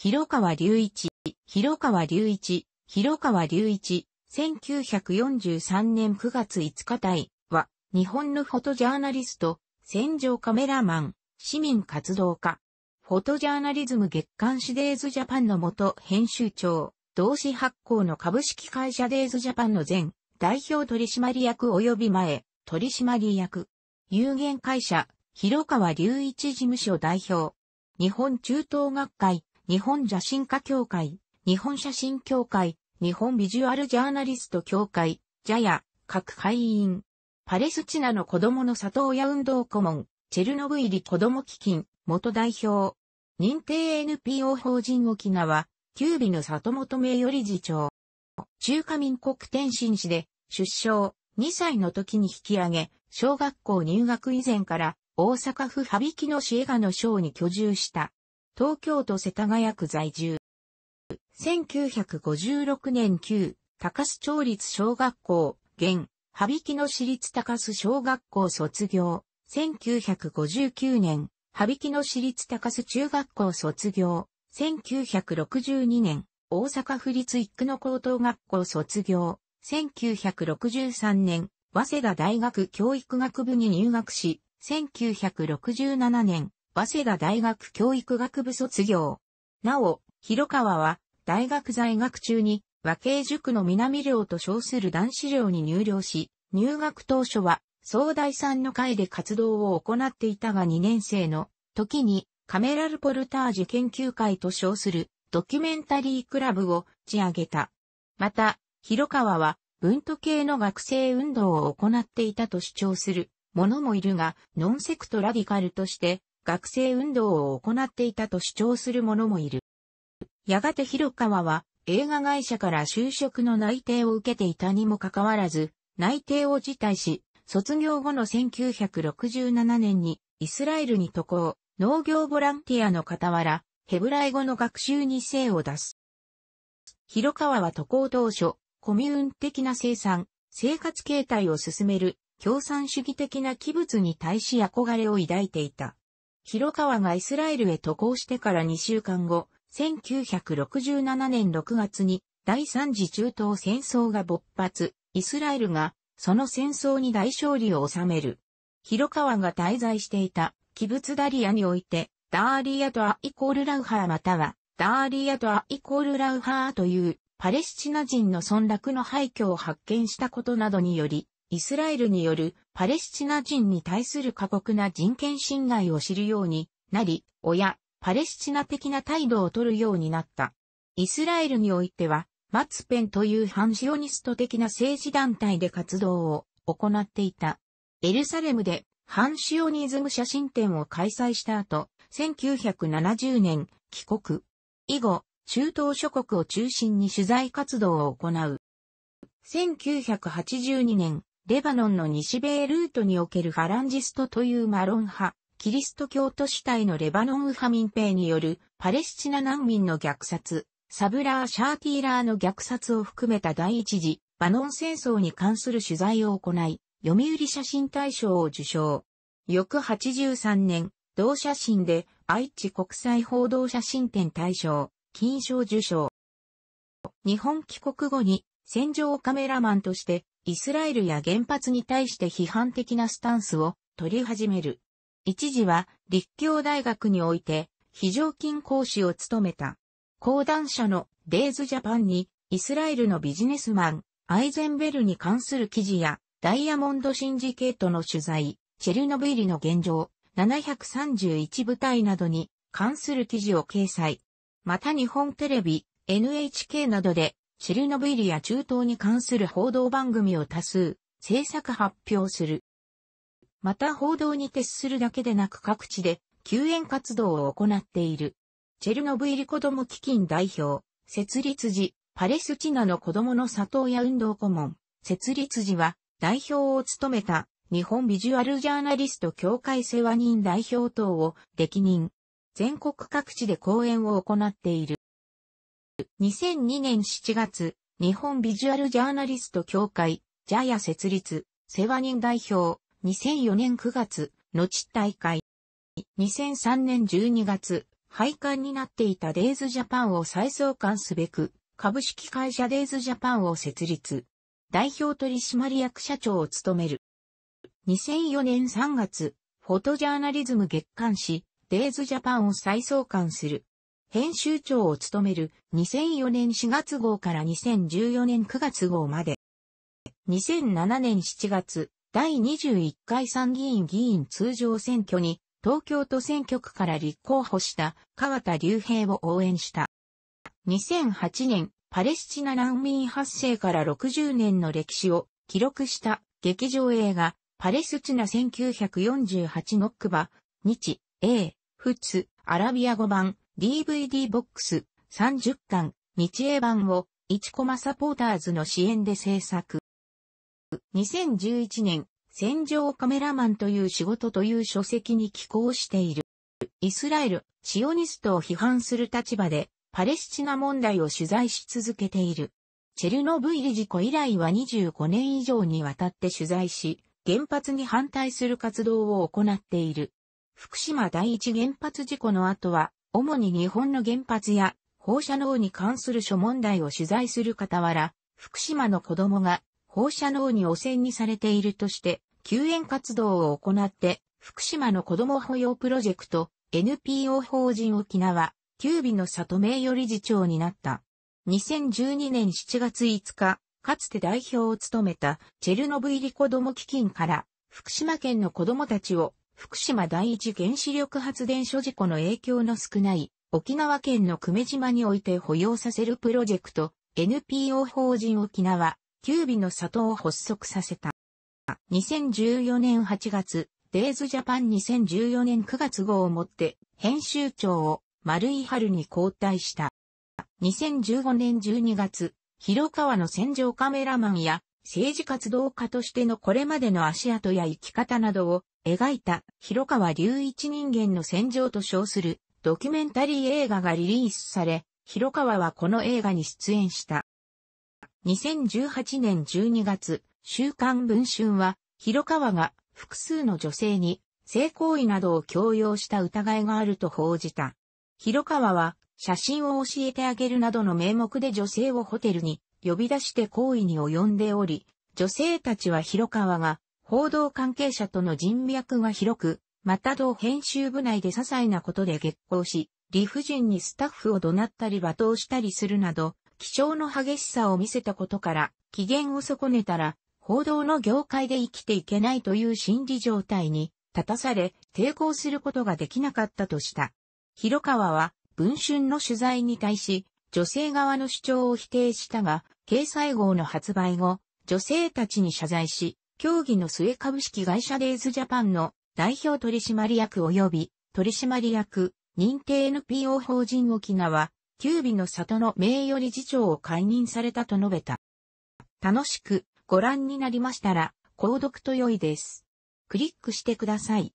広川隆一、広川隆一、広川隆一、1943年9月5日台は、日本のフォトジャーナリスト、戦場カメラマン、市民活動家、フォトジャーナリズム月刊誌デイズジャパンの元編集長、同志発行の株式会社デイズジャパンの前、代表取締役及び前、取締役、有限会社、広川隆一事務所代表、日本中東学会、日本写真家協会、日本写真協会、日本ビジュアルジャーナリスト協会、ジャヤ、各会員、パレスチナの子供の里親運動顧問、チェルノブイリ子供基金、元代表、認定 NPO 法人沖縄、九尾の里本名誉理事長、中華民国天津市で出生、2歳の時に引き上げ、小学校入学以前から大阪府羽曳野市江賀の省に居住した。東京都世田谷区在住。1956年旧、高須町立小学校、現、羽曳野市立高須小学校卒業。1959年、羽曳野市立高須中学校卒業。1962年、大阪府立一区の高等学校卒業。1963年、早稲田大学教育学部に入学し、1967年、早稲田大学教育学部卒業。なお、広川は、大学在学中に、和系塾の南寮と称する男子寮に入寮し、入学当初は、総大三の会で活動を行っていたが2年生の時に、カメラルポルタージュ研究会と称するドキュメンタリークラブを打ち上げた。また、広川は、文都系の学生運動を行っていたと主張する者もいるが、ノンセクトラディカルとして、学生運動を行っていたと主張する者もいる。やがて広川は映画会社から就職の内定を受けていたにもかかわらず、内定を辞退し、卒業後の1967年にイスラエルに渡航、農業ボランティアの傍ら、ヘブライ語の学習に精を出す。広川は渡航当初、コミューン的な生産、生活形態を進める共産主義的な器物に対し憧れを抱いていた。広川がイスラエルへ渡航してから2週間後、1967年6月に第三次中東戦争が勃発、イスラエルがその戦争に大勝利を収める。広川が滞在していたキブツダリアにおいて、ダーリアとアイコールラウハーまたは、ダーリアとアイコールラウハーというパレスチナ人の村落の廃墟を発見したことなどにより、イスラエルによるパレスチナ人に対する過酷な人権侵害を知るようになり、親、パレスチナ的な態度を取るようになった。イスラエルにおいては、マツペンという反シオニスト的な政治団体で活動を行っていた。エルサレムで反シオニズム写真展を開催した後、1970年帰国。以後、中東諸国を中心に取材活動を行う。1982年、レバノンの西米ルートにおけるファランジストというマロン派、キリスト教徒主体のレバノン右派民兵によるパレスチナ難民の虐殺、サブラー・シャーティーラーの虐殺を含めた第一次バノン戦争に関する取材を行い、読売写真大賞を受賞。翌83年、同写真で愛知国際報道写真展大賞、金賞受賞。日本帰国後に戦場カメラマンとしてイスラエルや原発に対して批判的なスタンスを取り始める。一時は立教大学において非常勤講師を務めた。講談社のデイズジャパンにイスラエルのビジネスマン、アイゼンベルに関する記事やダイヤモンドシンジケートの取材、チェルノブイリの現状、731部隊などに関する記事を掲載。また日本テレビ、NHK などでチェルノブイリや中東に関する報道番組を多数、制作発表する。また報道に徹するだけでなく各地で救援活動を行っている。チェルノブイリ子供基金代表、設立時、パレスチナの子供の里親運動顧問、設立時は代表を務めた日本ビジュアルジャーナリスト協会世話人代表等を歴任。全国各地で講演を行っている。2002年7月、日本ビジュアルジャーナリスト協会、ジャヤ設立、世話人代表、2004年9月、後大会。2003年12月、廃刊になっていたデイズジャパンを再創刊すべく、株式会社デイズジャパンを設立。代表取締役社長を務める。2004年3月、フォトジャーナリズム月刊誌、デイズジャパンを再創刊する。編集長を務める2004年4月号から2014年9月号まで。2007年7月、第21回参議院議員通常選挙に東京都選挙区から立候補した川田隆平を応援した。2008年、パレスチナ難民発生から60年の歴史を記録した劇場映画、パレスチナ1948ノックバ、日、英、仏、アラビア語版、DVD ボックス30巻日英版を1コマサポーターズの支援で制作。2011年、戦場カメラマンという仕事という書籍に寄稿している。イスラエル、シオニストを批判する立場で、パレスチナ問題を取材し続けている。チェルノブイリ事故以来は25年以上にわたって取材し、原発に反対する活動を行っている。福島第一原発事故の後は、主に日本の原発や放射能に関する諸問題を取材する傍ら、福島の子供が放射能に汚染にされているとして、救援活動を行って、福島の子供保養プロジェクト、NPO 法人沖縄、キュービの里名よ理事長になった。2012年7月5日、かつて代表を務めたチェルノブイリ子ども基金から、福島県の子供たちを福島第一原子力発電所事故の影響の少ない沖縄県の久米島において保養させるプロジェクト NPO 法人沖縄九尾の里を発足させた。2014年8月、デイズジャパン2014年9月号をもって編集長を丸井春に交代した。2015年12月、広川の戦場カメラマンや政治活動家としてのこれまでの足跡や生き方などを描いた広川隆一人間の戦場と称するドキュメンタリー映画がリリースされ、広川はこの映画に出演した。2018年12月、週刊文春は、広川が複数の女性に性行為などを強要した疑いがあると報じた。広川は写真を教えてあげるなどの名目で女性をホテルに呼び出して行為に及んでおり、女性たちは広川が、報道関係者との人脈が広く、また同編集部内で些細なことで激行し、理不尽にスタッフを怒鳴ったり罵倒したりするなど、気象の激しさを見せたことから、機嫌を損ねたら、報道の業界で生きていけないという心理状態に立たされ、抵抗することができなかったとした。広川は、文春の取材に対し、女性側の主張を否定したが、掲載号の発売後、女性たちに謝罪し、協議の末株式会社デイズジャパンの代表取締役及び取締役認定 NPO 法人沖縄、キュービの里の名誉理事長を解任されたと述べた。楽しくご覧になりましたら、購読と良いです。クリックしてください。